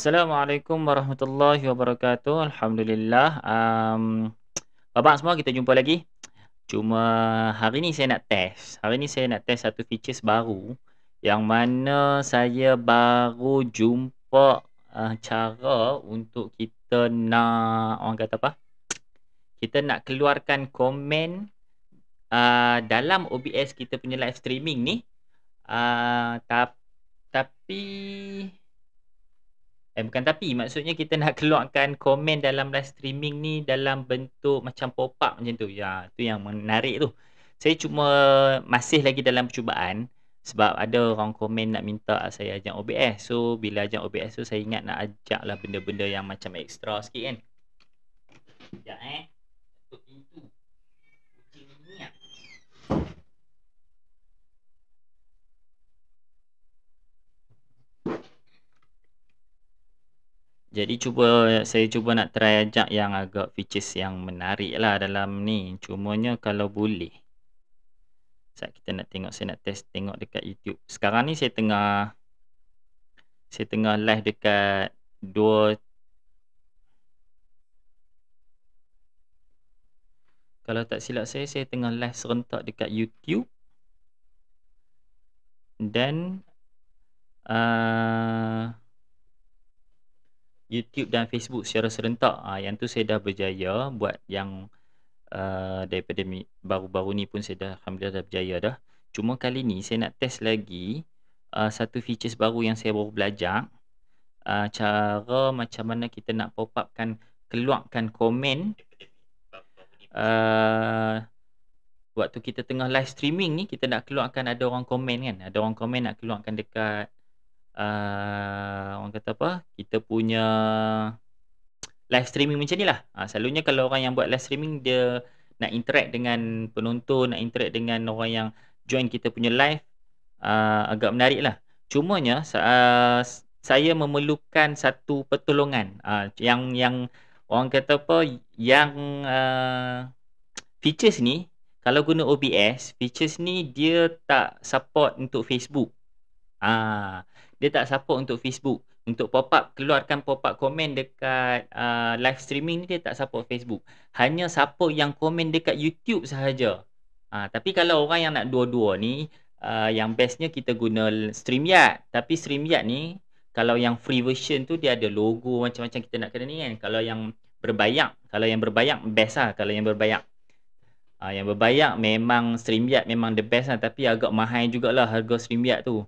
Assalamualaikum warahmatullahi wabarakatuh. Alhamdulillah. Um, Bapak semua kita jumpa lagi. Cuma hari ni saya nak test. Hari ni saya nak test satu features baru. Yang mana saya baru jumpa uh, cara untuk kita nak... Orang kata apa? Kita nak keluarkan komen uh, dalam OBS kita punya live streaming ni. Uh, tapi... tapi Eh, bukan tapi maksudnya kita nak keluarkan komen dalam live streaming ni dalam bentuk macam pop-up macam tu. Ya, tu yang menarik tu. Saya cuma masih lagi dalam percubaan sebab ada orang komen nak minta saya ajak OBS. So bila ajak OBS tu saya ingat nak ajaklah benda-benda yang macam extra sikit kan. Sekejap eh. Jadi cuba saya cuba nak try ajak yang agak features yang menarik lah dalam ni. Cumanya kalau boleh. Sekejap kita nak tengok. Saya nak test tengok dekat YouTube. Sekarang ni saya tengah saya tengah live dekat dua Kalau tak silap saya, saya tengah live serentak dekat YouTube dan uh, YouTube dan Facebook secara serentak. Ha, yang tu saya dah berjaya buat yang uh, daripada baru-baru ni pun saya dah alhamdulillah dah berjaya dah. Cuma kali ni saya nak test lagi uh, satu features baru yang saya baru belajar. Uh, cara macam mana kita nak pop upkan keluarkan komen uh, waktu kita tengah live streaming ni kita nak keluarkan ada orang komen kan ada orang komen nak keluarkan dekat uh, orang kata apa kita punya live streaming macam ni lah uh, selalunya kalau orang yang buat live streaming dia nak interact dengan penonton nak interact dengan orang yang join kita punya live uh, agak menarik lah cumanya uh, saya memerlukan satu pertolongan uh, yang yang orang kata apa yang uh, features ni kalau guna OBS features ni dia tak support untuk Facebook ah dia tak support untuk Facebook untuk pop up keluarkan pop up komen dekat uh, live streaming ni dia tak support Facebook hanya siapa yang komen dekat YouTube sahaja uh, tapi kalau orang yang nak dua-dua ni uh, yang bestnya kita guna StreamYard tapi StreamYard ni kalau yang free version tu dia ada logo macam-macam kita nak kena ni kan kalau yang berbayar kalau yang berbayar best lah kalau yang berbayar Uh, ah, yang berbayar memang StreamYard memang the best lah tapi agak mahal jugalah harga StreamYard tu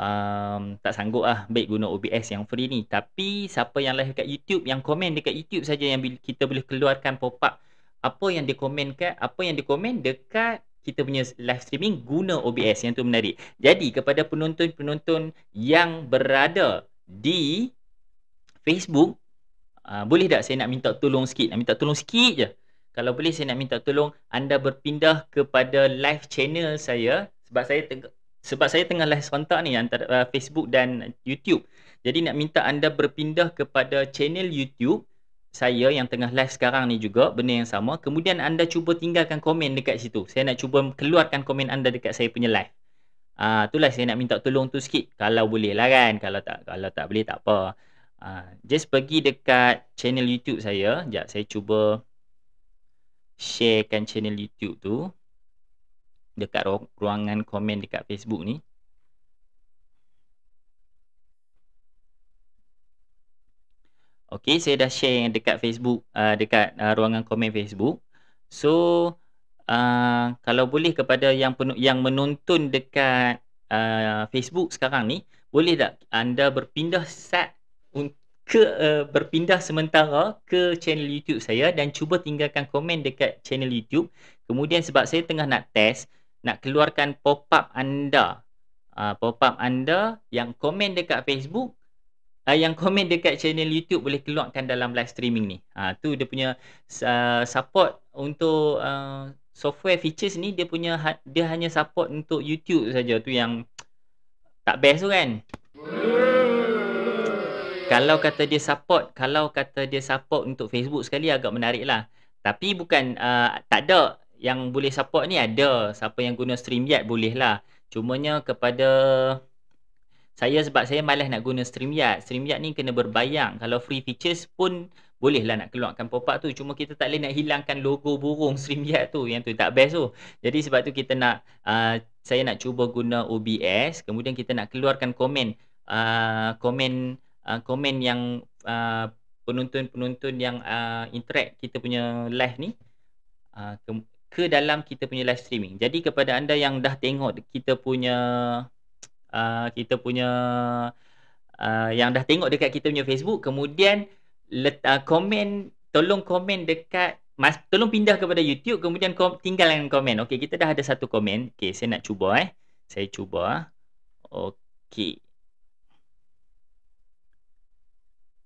um, tak sanggup lah baik guna OBS yang free ni tapi siapa yang live kat YouTube yang komen dekat YouTube saja yang kita boleh keluarkan pop up apa yang dia komen kat apa yang dia komen dekat kita punya live streaming guna OBS yang tu menarik. Jadi kepada penonton-penonton yang berada di Facebook uh, boleh tak saya nak minta tolong sikit? Nak minta tolong sikit je. Kalau boleh saya nak minta tolong anda berpindah kepada live channel saya sebab saya teng- sebab saya tengah live serentak ni antara uh, Facebook dan YouTube. Jadi nak minta anda berpindah kepada channel YouTube saya yang tengah live sekarang ni juga benda yang sama. Kemudian anda cuba tinggalkan komen dekat situ. Saya nak cuba keluarkan komen anda dekat saya punya live. Ah uh, itulah saya nak minta tolong tu sikit kalau boleh lah kan. Kalau tak kalau tak boleh tak apa. Uh, just pergi dekat channel YouTube saya. Jap saya cuba sharekan channel YouTube tu dekat ruangan komen dekat Facebook ni. Okay, saya dah share yang dekat Facebook, uh, dekat uh, ruangan komen Facebook. So, uh, kalau boleh kepada yang penu- yang menonton dekat uh, Facebook sekarang ni, boleh tak anda berpindah set ke uh, berpindah sementara ke channel YouTube saya dan cuba tinggalkan komen dekat channel YouTube. Kemudian sebab saya tengah nak test, nak keluarkan pop-up anda uh, pop-up anda yang komen dekat Facebook uh, yang komen dekat channel YouTube boleh keluarkan dalam live streaming ni ha uh, tu dia punya uh, support untuk uh, software features ni dia punya ha, dia hanya support untuk YouTube saja tu yang tak best tu kan kalau kata dia support kalau kata dia support untuk Facebook sekali agak menarik lah tapi bukan uh, tak ada yang boleh support ni ada siapa yang guna StreamYard boleh lah cumanya kepada saya sebab saya malas nak guna StreamYard StreamYard ni kena berbayang kalau free features pun boleh lah nak keluarkan pop-up tu cuma kita tak boleh nak hilangkan logo burung StreamYard tu yang tu tak best tu jadi sebab tu kita nak uh, saya nak cuba guna OBS kemudian kita nak keluarkan komen uh, komen uh, komen yang uh, penonton-penonton yang uh, interact kita punya live ni Uh, ke dalam kita punya live streaming. Jadi kepada anda yang dah tengok kita punya uh, kita punya uh, yang dah tengok dekat kita punya Facebook kemudian let, uh, komen tolong komen dekat mas, tolong pindah kepada YouTube kemudian kom, tinggalkan komen. Okey, kita dah ada satu komen. Okey, saya nak cuba eh. Saya cuba. Okey.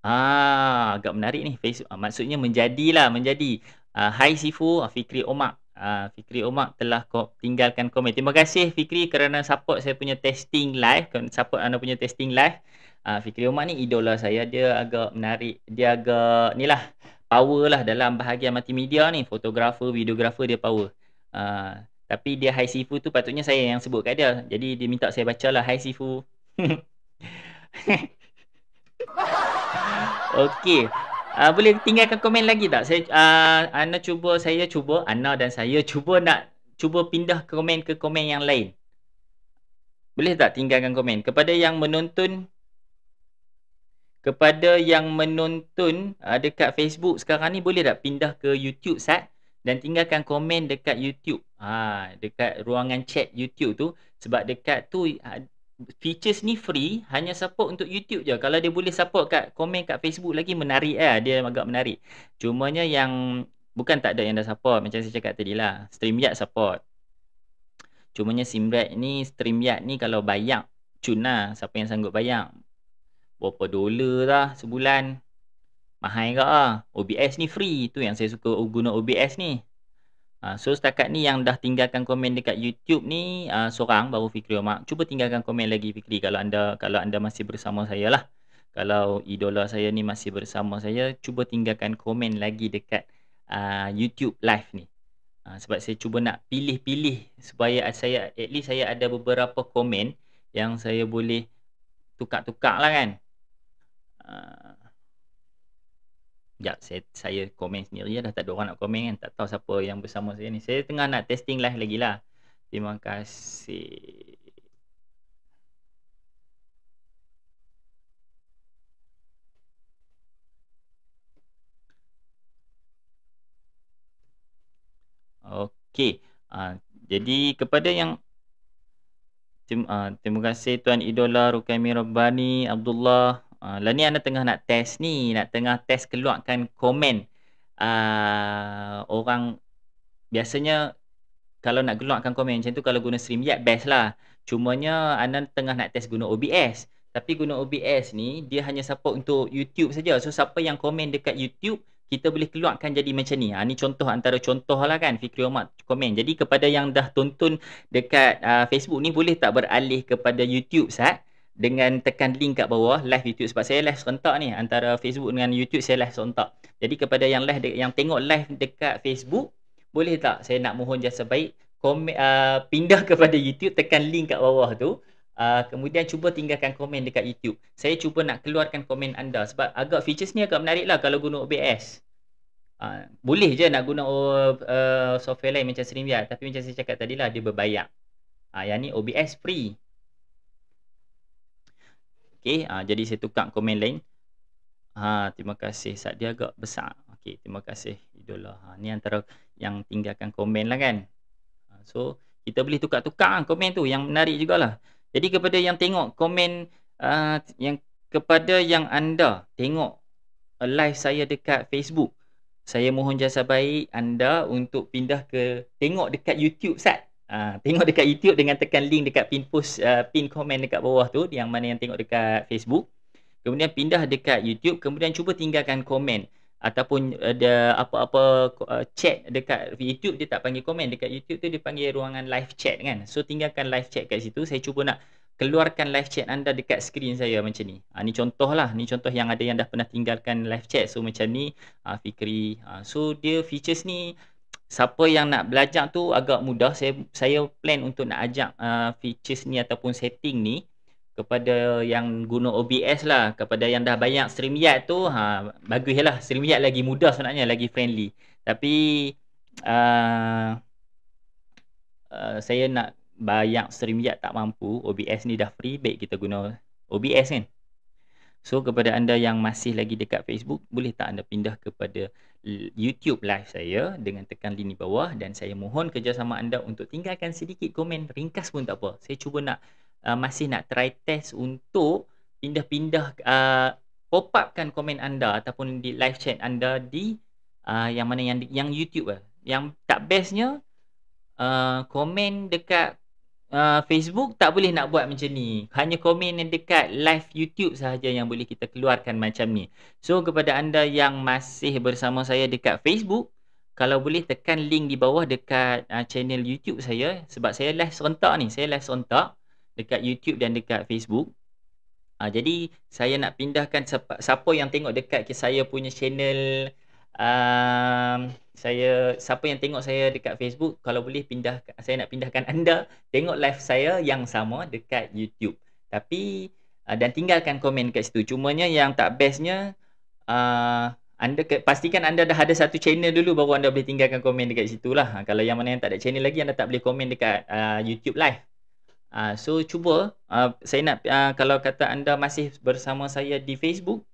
Ah, agak menarik ni Facebook. Ah, maksudnya menjadilah, menjadi. Uh, hai Sifu, ah, Fikri Omak uh, Fikri Umar telah kau tinggalkan komen. Terima kasih Fikri kerana support saya punya testing live, support anda punya testing live. Uh, Fikri Umar ni idola saya, dia agak menarik, dia agak ni lah power lah dalam bahagian multimedia ni, fotografer, videografer dia power. Uh, tapi dia Hai Sifu tu patutnya saya yang sebut kat dia. Jadi dia minta saya lah Hai Sifu. Okay uh, boleh tinggalkan komen lagi tak? Saya uh, Ana cuba, saya cuba, Ana dan saya cuba nak cuba pindah komen ke komen yang lain. Boleh tak tinggalkan komen kepada yang menonton kepada yang menonton uh, dekat Facebook sekarang ni boleh tak pindah ke YouTube sat dan tinggalkan komen dekat YouTube. Ha, dekat ruangan chat YouTube tu sebab dekat tu uh, features ni free hanya support untuk YouTube je. Kalau dia boleh support kat komen kat Facebook lagi menarik lah. Dia agak menarik. Cumanya yang bukan tak ada yang dah support. Macam saya cakap tadi lah. StreamYard support. Cumanya SimRed ni, StreamYard ni kalau bayar cun lah. Siapa yang sanggup bayar. Berapa dolar lah sebulan. Mahal ke lah. OBS ni free. Tu yang saya suka guna OBS ni. Ha, so setakat ni yang dah tinggalkan komen dekat YouTube ni uh, Seorang baru Fikri Omar Cuba tinggalkan komen lagi Fikri Kalau anda kalau anda masih bersama saya lah Kalau idola saya ni masih bersama saya Cuba tinggalkan komen lagi dekat uh, YouTube live ni uh, Sebab saya cuba nak pilih-pilih Supaya saya at least saya ada beberapa komen Yang saya boleh tukar-tukar lah kan uh, Sekejap, saya, saya komen sendiri dah tak ada orang nak komen kan. Tak tahu siapa yang bersama saya ni. Saya tengah nak testing live lagi lah. Terima kasih. Okay. Uh, ah, jadi kepada yang ah, terima, kasih Tuan Idola Rukaimi Rabbani Abdullah Ah, lah ni anda tengah nak test ni nak tengah test keluarkan komen uh, orang biasanya kalau nak keluarkan komen macam tu kalau guna stream yet ya, best lah cumanya anda tengah nak test guna OBS tapi guna OBS ni dia hanya support untuk YouTube saja so siapa yang komen dekat YouTube kita boleh keluarkan jadi macam ni. Ha, ni contoh antara contoh lah kan Fikri Omar komen. Jadi kepada yang dah tonton dekat uh, Facebook ni boleh tak beralih kepada YouTube sat? dengan tekan link kat bawah live YouTube sebab saya live serentak ni antara Facebook dengan YouTube saya live serentak. Jadi kepada yang live yang tengok live dekat Facebook boleh tak saya nak mohon jasa baik komen uh, pindah kepada YouTube tekan link kat bawah tu. Uh, kemudian cuba tinggalkan komen dekat YouTube. Saya cuba nak keluarkan komen anda sebab agak features ni agak menarik lah kalau guna OBS. Uh, boleh je nak guna oh, uh, software lain macam StreamYard tapi macam saya cakap tadi lah dia berbayar. Uh, yang ni OBS free. Okay, ha, ah, jadi saya tukar komen lain. Ha, terima kasih. Saat dia agak besar. Okay, terima kasih. Idola. Ha, ni antara yang tinggalkan komen lah kan. Ha, so, kita boleh tukar-tukar komen tu. Yang menarik jugalah. Jadi, kepada yang tengok komen uh, yang kepada yang anda tengok live saya dekat Facebook, saya mohon jasa baik anda untuk pindah ke tengok dekat YouTube, Sat. Ah, tengok dekat YouTube dengan tekan link dekat pin post uh, pin komen dekat bawah tu yang mana yang tengok dekat Facebook kemudian pindah dekat YouTube kemudian cuba tinggalkan komen ataupun ada apa-apa uh, chat dekat YouTube dia tak panggil komen dekat YouTube tu dia panggil ruangan live chat kan so tinggalkan live chat kat situ saya cuba nak keluarkan live chat anda dekat skrin saya macam ni. Ha, ni contoh lah. Ni contoh yang ada yang dah pernah tinggalkan live chat. So macam ni ha, Fikri. Ha, so dia features ni siapa yang nak belajar tu agak mudah saya saya plan untuk nak ajak uh, features ni ataupun setting ni kepada yang guna OBS lah kepada yang dah banyak StreamYard tu ha lah StreamYard lagi mudah sebenarnya lagi friendly tapi uh, uh, saya nak bayar StreamYard tak mampu OBS ni dah free baik kita guna OBS kan So kepada anda yang masih lagi dekat Facebook, boleh tak anda pindah kepada YouTube live saya dengan tekan link di bawah dan saya mohon kerjasama anda untuk tinggalkan sedikit komen ringkas pun tak apa. Saya cuba nak uh, masih nak try test untuk pindah-pindah uh, pop kan komen anda ataupun di live chat anda di uh, yang mana yang yang YouTube lah. Yang tak bestnya uh, komen dekat uh, Facebook tak boleh nak buat macam ni. Hanya komen yang dekat live YouTube sahaja yang boleh kita keluarkan macam ni. So kepada anda yang masih bersama saya dekat Facebook, kalau boleh tekan link di bawah dekat uh, channel YouTube saya sebab saya live serentak ni. Saya live serentak dekat YouTube dan dekat Facebook. Uh, jadi saya nak pindahkan siapa, siapa yang tengok dekat saya punya channel um, saya siapa yang tengok saya dekat Facebook kalau boleh pindah saya nak pindahkan anda tengok live saya yang sama dekat YouTube tapi uh, dan tinggalkan komen dekat situ cumanya yang tak bestnya uh, anda ke, pastikan anda dah ada satu channel dulu baru anda boleh tinggalkan komen dekat situ lah ah, kalau yang mana yang tak ada channel lagi anda tak boleh komen dekat uh, YouTube live uh, so cuba uh, saya nak uh, kalau kata anda masih bersama saya di Facebook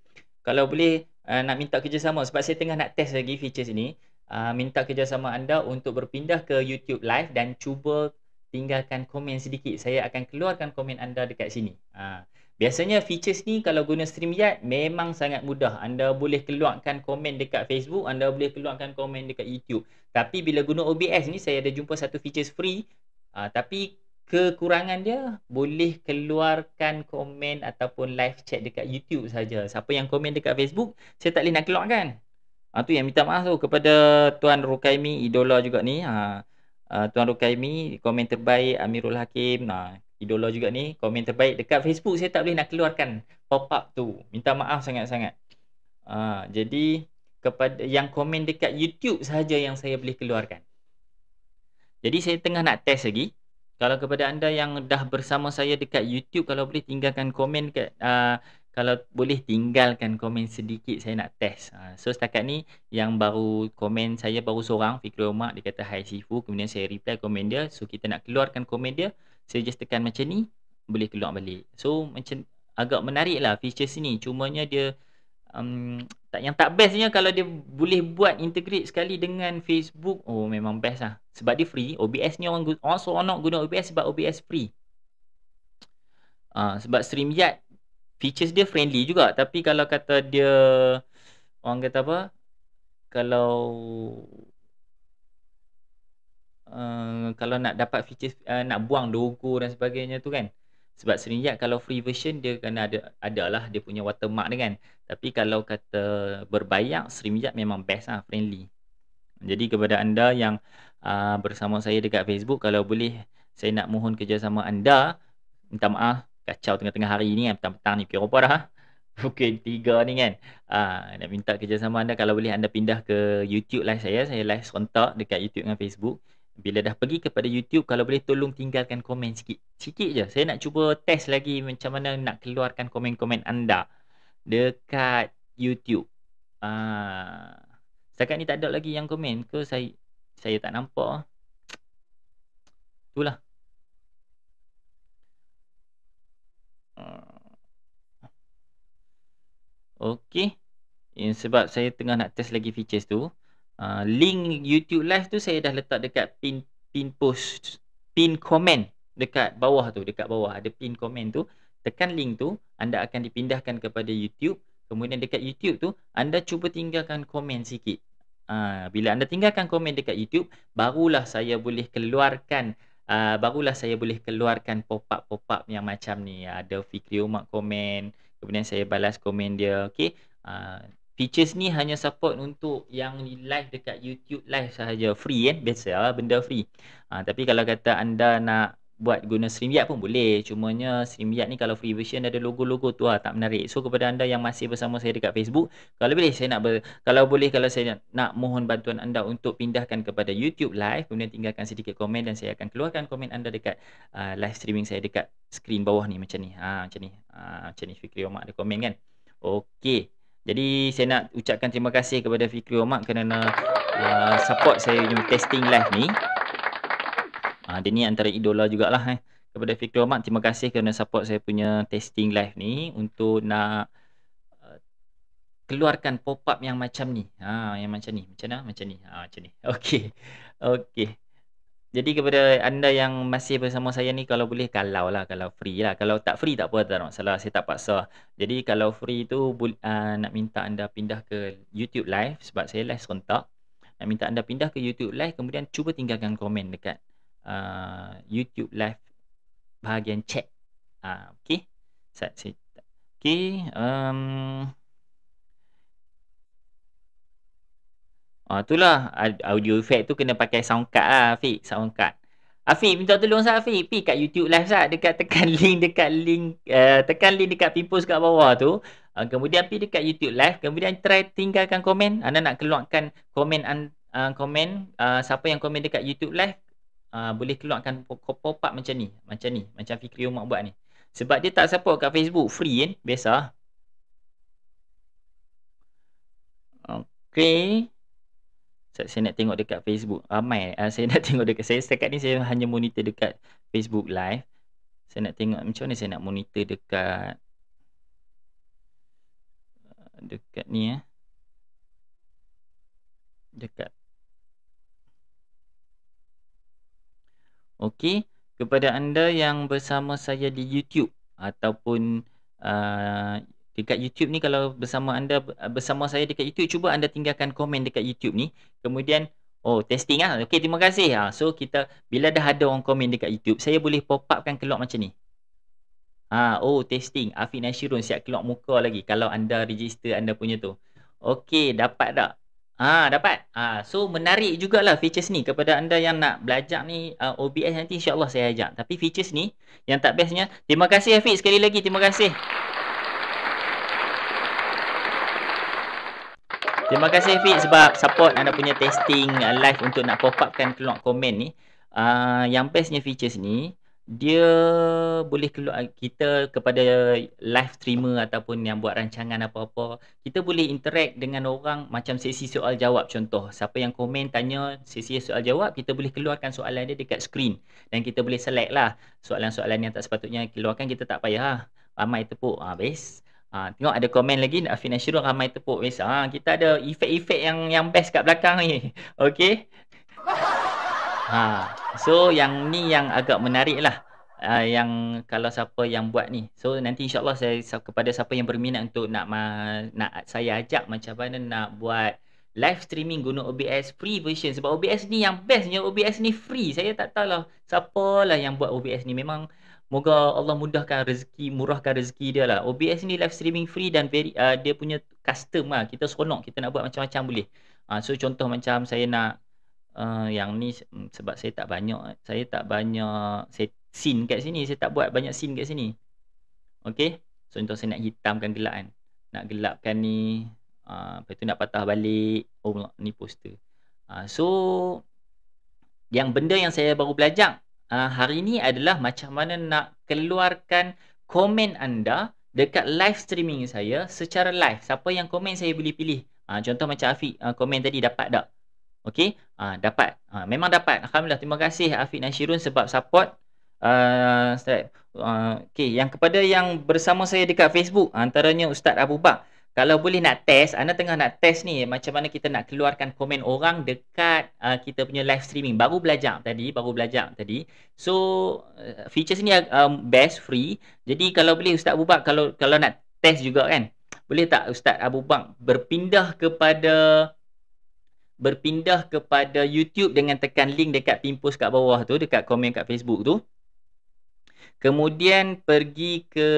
kalau boleh uh, nak minta kerjasama sebab saya tengah nak test lagi features ini uh, minta kerjasama anda untuk berpindah ke YouTube live dan cuba tinggalkan komen sedikit saya akan keluarkan komen anda dekat sini uh, biasanya features ni kalau guna stream StreamYard memang sangat mudah anda boleh keluarkan komen dekat Facebook anda boleh keluarkan komen dekat YouTube tapi bila guna OBS ni saya ada jumpa satu features free uh, tapi kekurangan dia boleh keluarkan komen ataupun live chat dekat YouTube saja. Siapa yang komen dekat Facebook, saya tak boleh nak keluarkan. Ha, tu yang minta maaf tu kepada Tuan Rukaimi idola juga ni. Ha, Tuan Rukaimi komen terbaik Amirul Hakim. Ha, idola juga ni komen terbaik dekat Facebook saya tak boleh nak keluarkan pop up tu. Minta maaf sangat-sangat. Ha, jadi kepada yang komen dekat YouTube saja yang saya boleh keluarkan. Jadi saya tengah nak test lagi. Kalau kepada anda yang dah bersama saya dekat YouTube kalau boleh tinggalkan komen dekat uh, kalau boleh tinggalkan komen sedikit saya nak test. Uh, so setakat ni yang baru komen saya baru seorang Fikri Omar dia kata hi sifu kemudian saya reply komen dia. So kita nak keluarkan komen dia. Saya just tekan macam ni boleh keluar balik. So macam agak menarik lah features ni. Cumanya dia um, tak yang tak bestnya kalau dia boleh buat integrate sekali dengan Facebook. Oh memang best lah sebab dia free OBS ni orang orang so guna OBS sebab OBS free uh, sebab StreamYard features dia friendly juga tapi kalau kata dia orang kata apa kalau Uh, kalau nak dapat features uh, nak buang logo dan sebagainya tu kan sebab seringjak kalau free version dia kena ada adalah dia punya watermark dia kan tapi kalau kata berbayar seringjak memang best lah friendly jadi kepada anda yang uh, bersama saya dekat Facebook kalau boleh saya nak mohon kerjasama anda minta maaf kacau tengah-tengah hari ni kan petang-petang ni pergi Eropah dah Pukul 3 ni kan uh, Nak minta kerjasama anda Kalau boleh anda pindah ke YouTube live saya Saya live serentak dekat YouTube dengan Facebook Bila dah pergi kepada YouTube Kalau boleh tolong tinggalkan komen sikit Sikit je Saya nak cuba test lagi Macam mana nak keluarkan komen-komen anda Dekat YouTube uh, Setakat ni tak ada lagi yang komen ke saya saya tak nampak itulah ah. Okay In Sebab saya tengah nak test lagi features tu uh, Link YouTube live tu Saya dah letak dekat pin pin post Pin komen Dekat bawah tu Dekat bawah ada pin komen tu Tekan link tu Anda akan dipindahkan kepada YouTube Kemudian dekat YouTube tu Anda cuba tinggalkan komen sikit Ha, bila anda tinggalkan komen dekat YouTube, barulah saya boleh keluarkan uh, barulah saya boleh keluarkan pop-up pop-up yang macam ni. Ada Fikri Umar komen, kemudian saya balas komen dia. Okey. Uh, features ni hanya support untuk yang live dekat YouTube live sahaja. Free kan? Eh? Biasa lah, benda free. Uh, tapi kalau kata anda nak buat guna StreamYard pun boleh. Cumanya StreamYard ni kalau free version ada logo-logo tu lah tak menarik. So kepada anda yang masih bersama saya dekat Facebook, kalau boleh saya nak ber- kalau boleh kalau saya nak, nak mohon bantuan anda untuk pindahkan kepada YouTube live kemudian tinggalkan sedikit komen dan saya akan keluarkan komen anda dekat uh, live streaming saya dekat screen bawah ni macam ni. Ha macam ni. Ha macam ni Fikri Omar ada komen kan. Okey. Jadi saya nak ucapkan terima kasih kepada Fikri Omar kerana uh, support saya punya testing live ni. Ah, dia ni antara idola jugalah eh. Kepada Fikri Ahmad, terima kasih kerana support saya punya testing live ni untuk nak eh, keluarkan pop-up yang macam ni. Ha, yang macam ni. Macam mana? Macam ni. Ha, macam ni. Okey. Okey. Jadi kepada anda yang masih bersama saya ni kalau boleh kalau lah kalau free lah kalau tak free tak apa tak masalah saya tak paksa. Jadi kalau free tu uh, nak minta anda pindah ke YouTube live sebab saya live serentak. Nak minta anda pindah ke YouTube live kemudian cuba tinggalkan komen dekat uh, YouTube live bahagian chat. Ah uh, okey. Sat sat. Okey, um Ah itulah audio effect tu kena pakai sound card lah Afiq, sound card. Afiq minta tolong sat Afiq, pi kat YouTube live sat dekat tekan link dekat link uh, tekan link dekat pimpus kat bawah tu. Uh, kemudian pi dekat YouTube live, kemudian try tinggalkan komen. Anda nak keluarkan komen uh, komen uh, siapa yang komen dekat YouTube live Ah, boleh keluarkan pop-up macam ni macam ni macam fikri umat buat ni sebab dia tak support kat Facebook free kan biasa okay saya, saya nak tengok dekat Facebook ramai ah, uh, ah, saya nak tengok dekat saya setakat ni saya hanya monitor dekat Facebook live saya nak tengok macam ni saya nak monitor dekat dekat ni eh dekat Okey, kepada anda yang bersama saya di YouTube ataupun uh, dekat YouTube ni kalau bersama anda bersama saya dekat YouTube cuba anda tinggalkan komen dekat YouTube ni. Kemudian oh testing ah. Okey, terima kasih. Ha. So kita bila dah ada orang komen dekat YouTube, saya boleh pop up kan keluar macam ni. Ha, oh testing. Afiq Nasirun siap keluar muka lagi kalau anda register anda punya tu. Okey, dapat tak? Ah dapat. Ah so menarik jugalah features ni kepada anda yang nak belajar ni uh, OBS nanti insya-Allah saya ajak. Tapi features ni yang tak bestnya, terima kasih Hafiz sekali lagi. Terima kasih. Terima kasih Hafiz sebab support anda punya testing live untuk nak pop upkan keluar komen ni. uh, yang bestnya features ni dia boleh keluar kita kepada live streamer ataupun yang buat rancangan apa-apa kita boleh interact dengan orang macam sesi soal jawab contoh siapa yang komen tanya sesi soal jawab kita boleh keluarkan soalan dia dekat screen dan kita boleh select lah soalan-soalan yang tak sepatutnya keluarkan kita tak payah lah. ramai tepuk ah ha, best ha, tengok ada komen lagi Afin Nasirul ramai tepuk best ha, ah, kita ada efek-efek yang yang best kat belakang ni okey Ha. So yang ni yang agak menarik lah uh, Yang kalau siapa yang buat ni So nanti insyaAllah saya kepada siapa yang berminat untuk nak ma- nak saya ajak Macam mana nak buat live streaming guna OBS free version Sebab OBS ni yang best, ni OBS ni free Saya tak tahu lah tahulah lah yang buat OBS ni Memang moga Allah mudahkan rezeki, murahkan rezeki dia lah OBS ni live streaming free dan very, uh, dia punya custom lah Kita seronok, kita nak buat macam-macam boleh uh, So contoh macam saya nak uh, yang ni mm, sebab saya tak banyak saya tak banyak saya scene kat sini saya tak buat banyak scene kat sini okey so contoh saya nak hitamkan gelap kan nak gelapkan ni uh, lepas tu nak patah balik oh ni poster uh, so yang benda yang saya baru belajar uh, hari ni adalah macam mana nak keluarkan komen anda dekat live streaming saya secara live siapa yang komen saya boleh pilih uh, contoh macam Afiq komen tadi dapat tak Okey, uh, dapat. Uh, memang dapat. Alhamdulillah. Terima kasih Afiq dan sebab support. Uh, uh, Okey, yang kepada yang bersama saya dekat Facebook, antaranya Ustaz Abu Bak. Kalau boleh nak test, anda tengah nak test ni macam mana kita nak keluarkan komen orang dekat uh, kita punya live streaming. Baru belajar tadi, baru belajar tadi. So, features ni um, best, free. Jadi, kalau boleh Ustaz Abu Bak, kalau, kalau nak test juga kan, boleh tak Ustaz Abu Bak berpindah kepada berpindah kepada YouTube dengan tekan link dekat pin kat bawah tu dekat komen kat Facebook tu kemudian pergi ke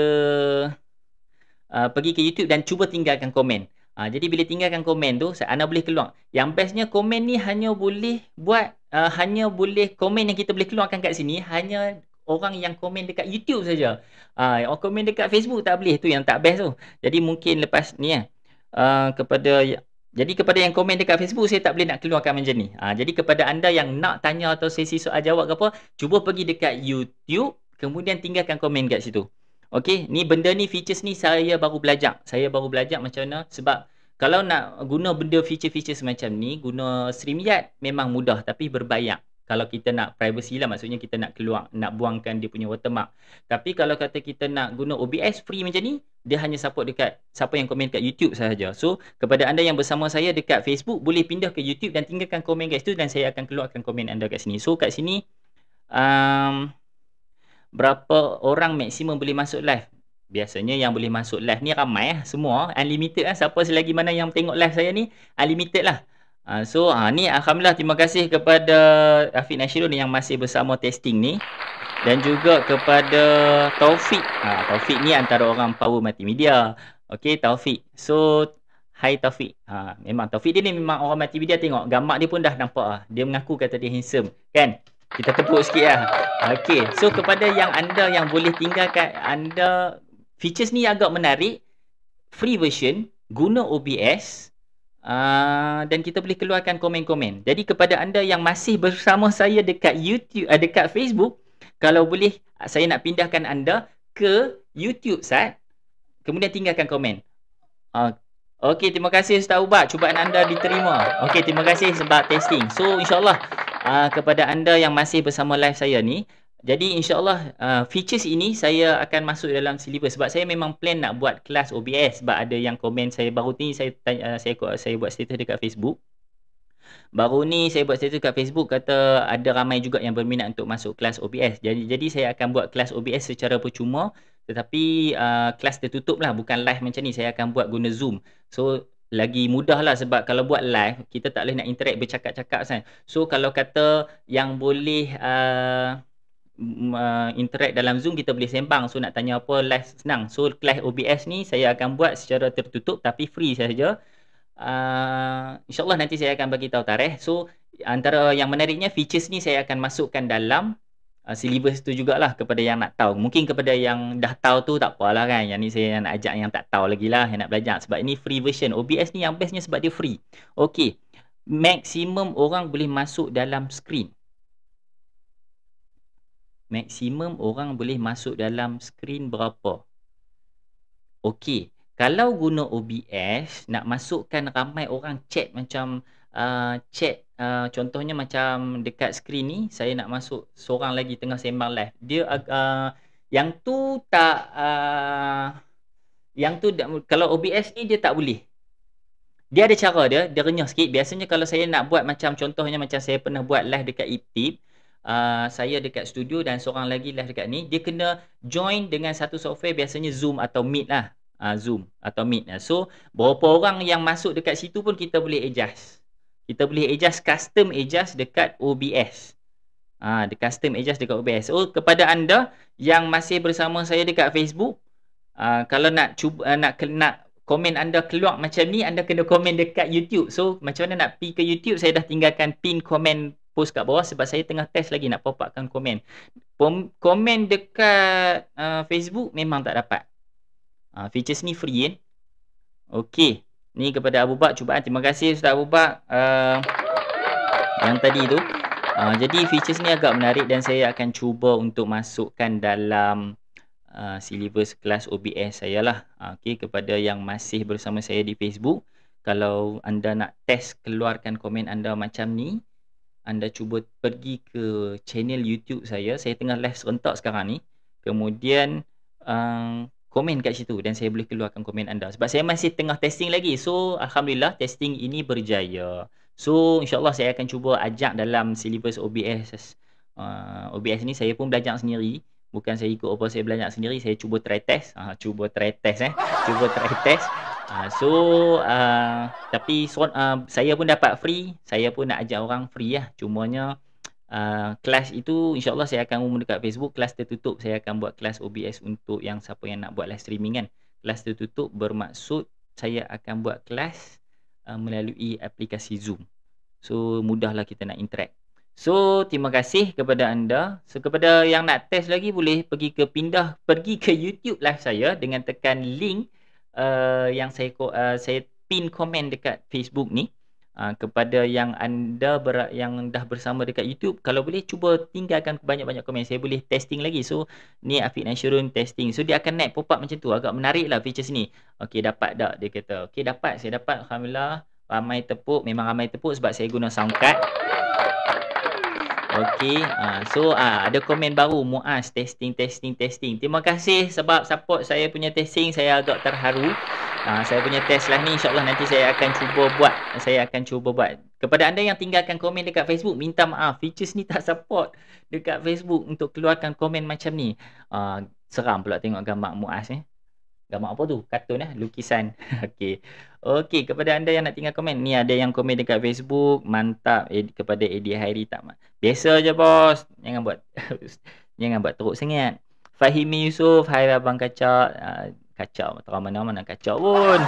uh, pergi ke YouTube dan cuba tinggalkan komen uh, jadi bila tinggalkan komen tu anda boleh keluar yang bestnya komen ni hanya boleh buat uh, hanya boleh komen yang kita boleh keluarkan kat sini hanya orang yang komen dekat YouTube saja. Ah uh, orang komen dekat Facebook tak boleh tu yang tak best tu. Jadi mungkin lepas ni ah uh, kepada jadi kepada yang komen dekat Facebook saya tak boleh nak keluarkan macam ni. Ha, jadi kepada anda yang nak tanya atau sesi soal jawab ke apa, cuba pergi dekat YouTube kemudian tinggalkan komen dekat situ. Okay, ni benda ni features ni saya baru belajar. Saya baru belajar macam mana sebab kalau nak guna benda feature-feature macam ni, guna StreamYard memang mudah tapi berbayar kalau kita nak privacy lah maksudnya kita nak keluar nak buangkan dia punya watermark tapi kalau kata kita nak guna OBS free macam ni dia hanya support dekat siapa yang komen dekat YouTube sahaja so kepada anda yang bersama saya dekat Facebook boleh pindah ke YouTube dan tinggalkan komen guys tu dan saya akan keluarkan komen anda kat sini so kat sini um, berapa orang maksimum boleh masuk live Biasanya yang boleh masuk live ni ramai lah semua Unlimited lah siapa selagi mana yang tengok live saya ni Unlimited lah Uh, so uh, ni Alhamdulillah terima kasih kepada Afiq Nasirun yang masih bersama testing ni dan juga kepada Taufik. Uh, ah, Taufik ni antara orang power multimedia. Okay Taufik. So hi Taufik. Uh, memang Taufik dia ni memang orang multimedia tengok. gamak dia pun dah nampak lah. Dia mengaku kata dia handsome. Kan? Kita tepuk sikit lah. Okay. So kepada yang anda yang boleh tinggalkan anda features ni agak menarik. Free version. Guna OBS. Uh, dan kita boleh keluarkan komen-komen. Jadi kepada anda yang masih bersama saya dekat YouTube, uh, dekat Facebook, kalau boleh ah, saya nak pindahkan anda ke YouTube sat. Kemudian tinggalkan komen. Uh, Okey, terima kasih Ustaz Ubat. Cubaan anda diterima. Okey, terima kasih sebab testing. So, insyaAllah uh, kepada anda yang masih bersama live saya ni, jadi insyaAllah uh, features ini saya akan masuk dalam silibus sebab saya memang plan nak buat kelas OBS sebab ada yang komen saya baru ni saya tanya, uh, saya, saya buat status dekat Facebook. Baru ni saya buat status dekat Facebook kata ada ramai juga yang berminat untuk masuk kelas OBS. Jadi jadi saya akan buat kelas OBS secara percuma tetapi uh, kelas tertutup lah bukan live macam ni saya akan buat guna Zoom. So lagi mudah lah sebab kalau buat live kita tak boleh nak interact bercakap-cakap kan. So kalau kata yang boleh uh, uh, interact dalam Zoom kita boleh sembang so nak tanya apa live senang so live OBS ni saya akan buat secara tertutup tapi free saja uh, ah, insyaallah nanti saya akan bagi tahu tarikh so antara yang menariknya features ni saya akan masukkan dalam uh, syllabus tu jugalah kepada yang nak tahu mungkin kepada yang dah tahu tu tak apalah kan yang ni saya nak ajak yang tak tahu lagi lah yang nak belajar sebab ini free version OBS ni yang bestnya sebab dia free okay maksimum orang boleh masuk dalam screen maksimum orang boleh masuk dalam skrin berapa. Okey, kalau guna OBS nak masukkan ramai orang chat macam uh, chat uh, contohnya macam dekat skrin ni saya nak masuk seorang lagi tengah sembang live. Dia uh, yang tu tak uh, yang tu kalau OBS ni dia tak boleh. Dia ada cara dia, dia renyah sikit. Biasanya kalau saya nak buat macam contohnya macam saya pernah buat live dekat Iptip, e uh, saya dekat studio dan seorang lagi lah dekat ni dia kena join dengan satu software biasanya Zoom atau Meet lah uh, Zoom atau Meet lah. so berapa orang yang masuk dekat situ pun kita boleh adjust kita boleh adjust custom adjust dekat OBS ah the custom adjust dekat OBS so kepada anda yang masih bersama saya dekat Facebook uh, kalau nak cuba uh, nak nak komen anda keluar macam ni anda kena komen dekat YouTube. So macam mana nak pergi ke YouTube? Saya dah tinggalkan pin komen post kat bawah sebab saya tengah test lagi nak pop-upkan komen. Pem- komen dekat uh, Facebook memang tak dapat. Uh, features ni free eh. Okay. Ni kepada Abu Bak cubaan. Terima kasih Ustaz Abu Bak. Uh, yang tadi tu. Uh, jadi features ni agak menarik dan saya akan cuba untuk masukkan dalam Uh, syllabus kelas OBS saya lah uh, okay, kepada yang masih bersama saya di Facebook kalau anda nak test keluarkan komen anda macam ni anda cuba pergi ke channel YouTube saya. Saya tengah live serentak sekarang ni. Kemudian um, komen kat situ dan saya boleh keluarkan komen anda. Sebab saya masih tengah testing lagi. So Alhamdulillah testing ini berjaya. So insyaAllah saya akan cuba ajak dalam syllabus OBS. Uh, OBS ni saya pun belajar sendiri. Bukan saya ikut apa saya belajar sendiri. Saya cuba try test. Uh, cuba try test eh. Cuba try test. Uh, so uh, tapi so, uh, ah, saya pun dapat free, saya pun nak ajak orang free lah. Cumanya uh, kelas itu insyaAllah saya akan umum dekat Facebook, kelas tertutup. Saya akan buat kelas OBS untuk yang siapa yang nak buat live streaming kan. Kelas tertutup bermaksud saya akan buat kelas uh, melalui aplikasi Zoom. So mudahlah kita nak interact. So terima kasih kepada anda. So kepada yang nak test lagi boleh pergi ke pindah pergi ke YouTube live saya dengan tekan link uh, yang saya uh, saya pin komen dekat Facebook ni uh, kepada yang anda ber, yang dah bersama dekat YouTube kalau boleh cuba tinggalkan banyak-banyak komen saya boleh testing lagi so ni Afiq Nasirun testing so dia akan naik pop up macam tu agak menarik lah features ni okey dapat tak dia kata okey dapat saya dapat alhamdulillah ramai tepuk memang ramai tepuk sebab saya guna sound Okay. Uh, ha, so uh, ada komen baru Muaz. Testing, testing, testing. Terima kasih sebab support saya punya testing. Saya agak terharu. Uh, saya punya test lah ni. InsyaAllah nanti saya akan cuba buat. Saya akan cuba buat. Kepada anda yang tinggalkan komen dekat Facebook, minta maaf. Features ni tak support dekat Facebook untuk keluarkan komen macam ni. Uh, seram pula tengok gambar Muaz ni. Eh gambar apa tu kartun lah lukisan okey okey kepada anda yang nak tinggal komen ni ada yang komen dekat Facebook mantap eh, kepada Edi Hairi tak ma- biasa je bos jangan buat jangan buat teruk sangat Fahimi Yusof hai abang kacau uh, kacau terang mana mana kacau pun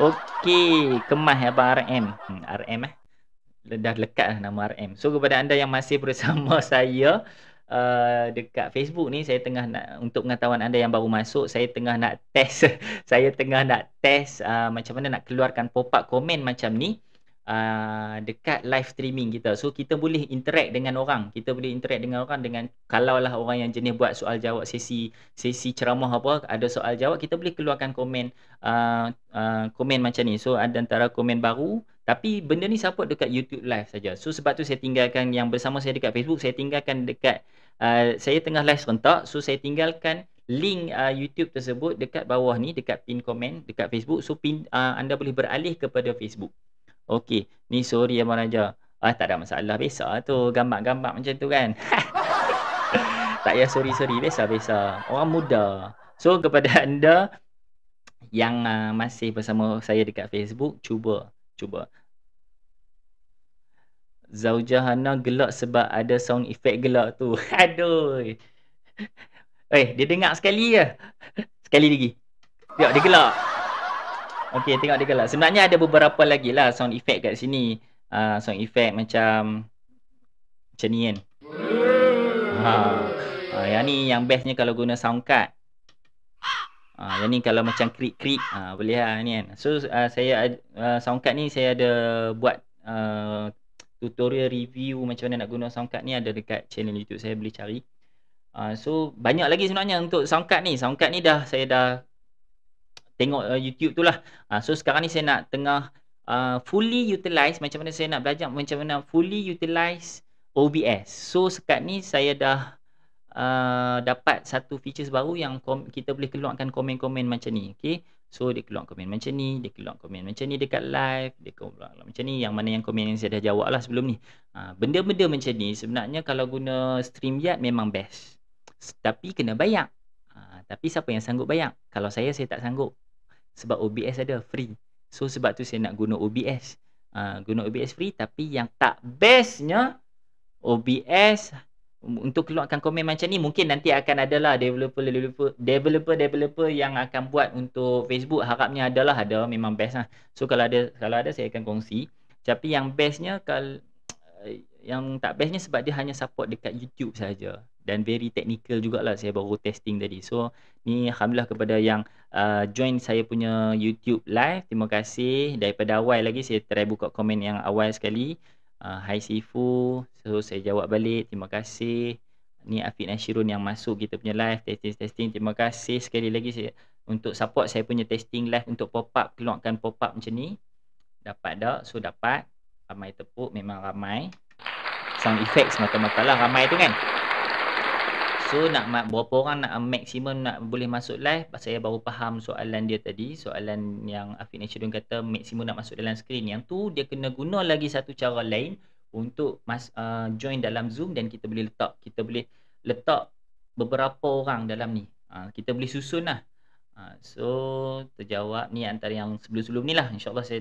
okey ya abang RM hmm, RM eh dah lekat lah nama RM so kepada anda yang masih bersama saya Uh, dekat Facebook ni saya tengah nak untuk pengetahuan anda yang baru masuk saya tengah nak test saya tengah nak test uh, macam mana nak keluarkan pop-up komen macam ni uh, dekat live streaming kita so kita boleh interact dengan orang kita boleh interact dengan orang dengan kalaulah orang yang jenis buat soal jawab sesi sesi ceramah apa ada soal jawab kita boleh keluarkan komen uh, uh, komen macam ni so ada antara komen baru tapi benda ni support dekat YouTube live saja. So sebab tu saya tinggalkan yang bersama saya dekat Facebook, saya tinggalkan dekat uh, saya tengah live serentak so saya tinggalkan link uh, YouTube tersebut dekat bawah ni dekat pin komen dekat Facebook so pin uh, anda boleh beralih kepada Facebook. Okey, ni sorry ya Raja. Ah tak ada masalah biasa tu gambar-gambar macam tu kan. tak ya sorry-sorry biasa-biasa. Orang muda. So kepada anda yang uh, masih bersama saya dekat Facebook cuba cuba. Zaujah Hana gelak sebab ada sound effect gelak tu. Aduh. Eh, dia dengar sekali je. Sekali lagi. Tengok dia gelak. Okay, tengok dia gelak. Sebenarnya ada beberapa lagi lah sound effect kat sini. Uh, sound effect macam... Macam ni kan. Ha. Uh, yang ni yang bestnya kalau guna sound card. Ha, yang ni kalau macam krik-krik. Ha, boleh lah ni kan. So, uh, saya uh, sound card ni saya ada buat... Uh, tutorial review macam mana nak guna soundcard ni ada dekat channel YouTube saya boleh cari. Uh, so banyak lagi sebenarnya untuk soundcard ni. Soundcard ni dah saya dah tengok uh, YouTube tu lah. Uh, so sekarang ni saya nak tengah uh, fully utilize macam mana saya nak belajar macam mana fully utilize OBS. So sekat ni saya dah uh, dapat satu features baru yang kita boleh keluarkan komen-komen macam ni. Okay. So dia keluar komen macam ni, dia keluar komen macam ni dekat live, dia keluar macam ni yang mana yang komen yang saya dah jawab lah sebelum ni. Ha, benda-benda macam ni sebenarnya kalau guna stream yard memang best. Tapi kena bayar. Ha, tapi siapa yang sanggup bayar? Kalau saya, saya tak sanggup. Sebab OBS ada free. So sebab tu saya nak guna OBS. Ha, guna OBS free tapi yang tak bestnya OBS untuk keluarkan komen macam ni mungkin nanti akan ada lah developer developer developer developer yang akan buat untuk Facebook harapnya adalah ada memang best lah. So kalau ada kalau ada saya akan kongsi. Tapi yang bestnya kalau eh, yang tak bestnya sebab dia hanya support dekat YouTube saja dan very technical jugalah saya baru testing tadi. So ni alhamdulillah kepada yang uh, join saya punya YouTube live. Terima kasih daripada awal lagi saya try buka komen yang awal sekali. Ah, hai Sifu So saya jawab balik Terima kasih Ni Afiq Nashirun yang masuk kita punya live Testing-testing Terima kasih sekali lagi saya, Untuk support saya punya testing live Untuk pop-up Keluarkan pop-up macam ni Dapat dah, So dapat Ramai tepuk Memang ramai Sound effects mata-mata lah Ramai tu kan? So nak berapa orang nak uh, maksimum nak boleh masuk live Saya baru faham soalan dia tadi Soalan yang Afiq Nasirun kata maksimum nak masuk dalam screen Yang tu dia kena guna lagi satu cara lain Untuk mas, uh, join dalam Zoom dan kita boleh letak Kita boleh letak beberapa orang dalam ni uh, Kita boleh susun lah uh, So terjawab ni antara yang sebelum-sebelum ni lah InsyaAllah saya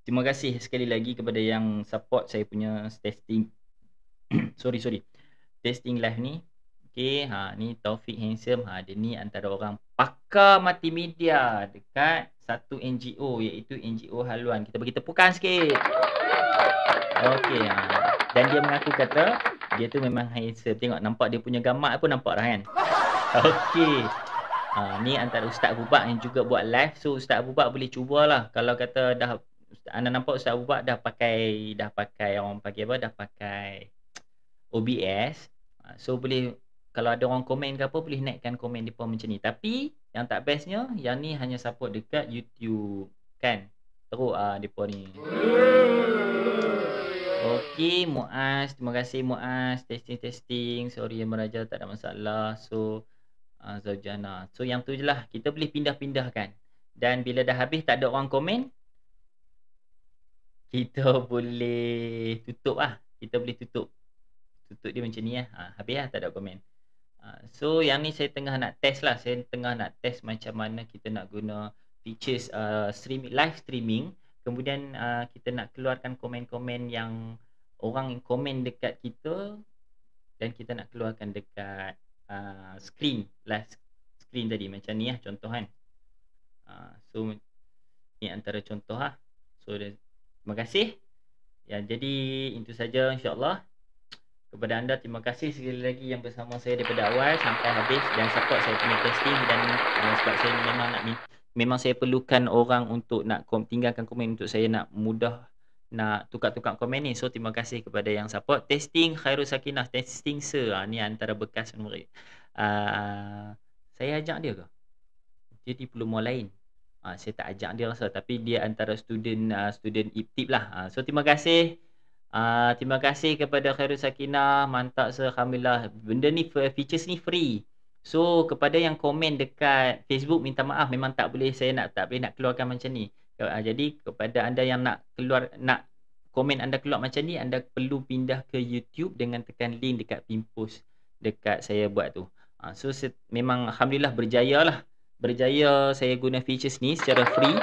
Terima kasih sekali lagi kepada yang support saya punya testing Sorry, sorry testing live ni. Okay, ha, ni Taufik Handsome. Ha, dia ni antara orang pakar multimedia dekat satu NGO iaitu NGO Haluan. Kita bagi tepukan sikit. Okay, ha. dan dia mengaku kata dia tu memang handsome. Tengok nampak dia punya gamak pun nampak dah kan. Okay. Ha, ni antara Ustaz Bubak yang juga buat live. So Ustaz Bubak boleh cubalah. Kalau kata dah anda nampak Ustaz Bubak dah pakai dah pakai orang pakai apa dah pakai OBS So boleh kalau ada orang komen ke apa boleh naikkan komen depa macam ni. Tapi yang tak bestnya yang ni hanya support dekat YouTube kan. Teruk ah depa ni. Okay, Muaz, terima kasih Muaz. Testing testing. Sorry yang merajal tak ada masalah. So ah, Zaujana. So yang tu je lah. Kita boleh pindah-pindahkan. Dan bila dah habis tak ada orang komen. Kita boleh tutup lah. Kita boleh tutup tutup dia macam ni lah. Ha, habis lah tak ada komen. Ha, so yang ni saya tengah nak test lah. Saya tengah nak test macam mana kita nak guna features uh, ah, stream, live streaming. Kemudian uh, kita nak keluarkan komen-komen yang orang yang komen dekat kita dan kita nak keluarkan dekat uh, screen last screen tadi macam ni lah contoh kan uh, so ni antara contoh lah so terima kasih ya jadi itu saja insyaallah kepada anda terima kasih sekali lagi yang bersama saya daripada awal sampai habis dan support saya punya testing dan uh, sebab saya memang nak memang saya perlukan orang untuk nak kom- tinggalkan komen untuk saya nak mudah nak tukar-tukar komen ni so terima kasih kepada yang support testing Khairul Sakinah testing se. ha, ni antara bekas murid uh, saya ajak dia ke dia di peluang lain uh, saya tak ajak dia rasa tapi dia antara student uh, student iptip lah uh, so terima kasih Uh, terima kasih kepada Khairul Sakinah Mantap se Alhamdulillah Benda ni Features ni free So kepada yang komen dekat Facebook minta maaf Memang tak boleh Saya nak tak boleh nak keluarkan macam ni uh, Jadi kepada anda yang nak keluar Nak komen anda keluar macam ni Anda perlu pindah ke YouTube Dengan tekan link dekat pin post Dekat saya buat tu uh, So memang Alhamdulillah berjaya lah Berjaya saya guna features ni secara free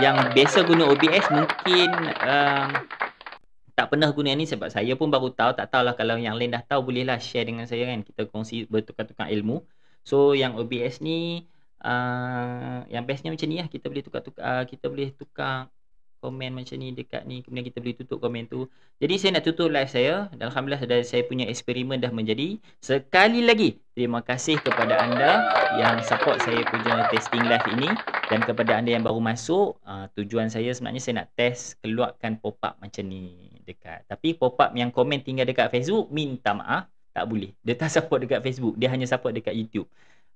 Yang biasa guna OBS mungkin uh, tak pernah guna ni sebab saya pun baru tahu tak tahulah kalau yang lain dah tahu bolehlah share dengan saya kan kita kongsi bertukar-tukar ilmu so yang OBS ni uh, yang bestnya macam ni lah kita boleh tukar-tukar ah, kita boleh tukar komen macam ni dekat ni kemudian kita boleh tutup komen tu jadi saya nak tutup live saya dan alhamdulillah dah saya punya eksperimen dah menjadi sekali lagi terima kasih kepada anda yang support saya punya testing live ini dan kepada anda yang baru masuk uh, tujuan saya sebenarnya saya nak test keluarkan pop up macam ni dekat tapi pop up yang komen tinggal dekat Facebook minta maaf tak boleh dia tak support dekat Facebook dia hanya support dekat YouTube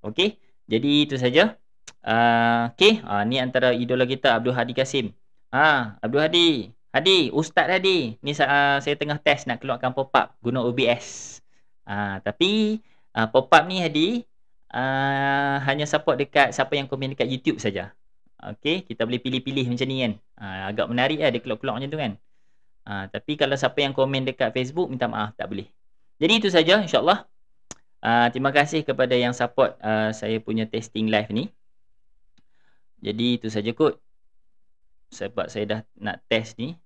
okey jadi itu saja uh, okey uh, ni antara idola kita Abdul Hadi Kasim Ha, Abdul Hadi. Hadi, Ustaz Hadi. Ni uh, saya tengah test nak keluarkan pop-up guna OBS. Ha, tapi uh, ah, pop-up ni Hadi uh, hanya support dekat siapa yang komen dekat YouTube saja. Okey, kita boleh pilih-pilih macam ni kan. Uh, agak menarik lah dia keluar-keluar macam tu kan. Uh, tapi kalau siapa yang komen dekat Facebook minta maaf tak boleh. Jadi itu saja insyaallah. allah terima kasih kepada yang support uh, saya punya testing live ni. Jadi itu saja kot sebab saya dah nak test ni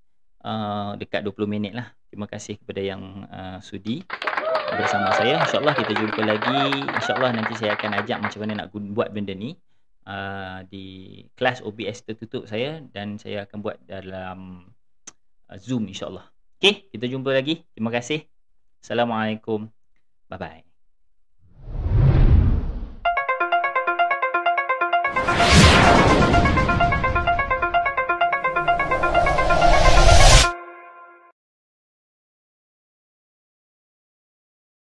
uh, dekat 20 minit lah. Terima kasih kepada yang uh, sudi bersama saya. InsyaAllah kita jumpa lagi. InsyaAllah nanti saya akan ajak macam mana nak buat benda ni uh, di kelas OBS tertutup saya dan saya akan buat dalam uh, Zoom insyaAllah. Okay, kita jumpa lagi. Terima kasih. Assalamualaikum. Bye-bye.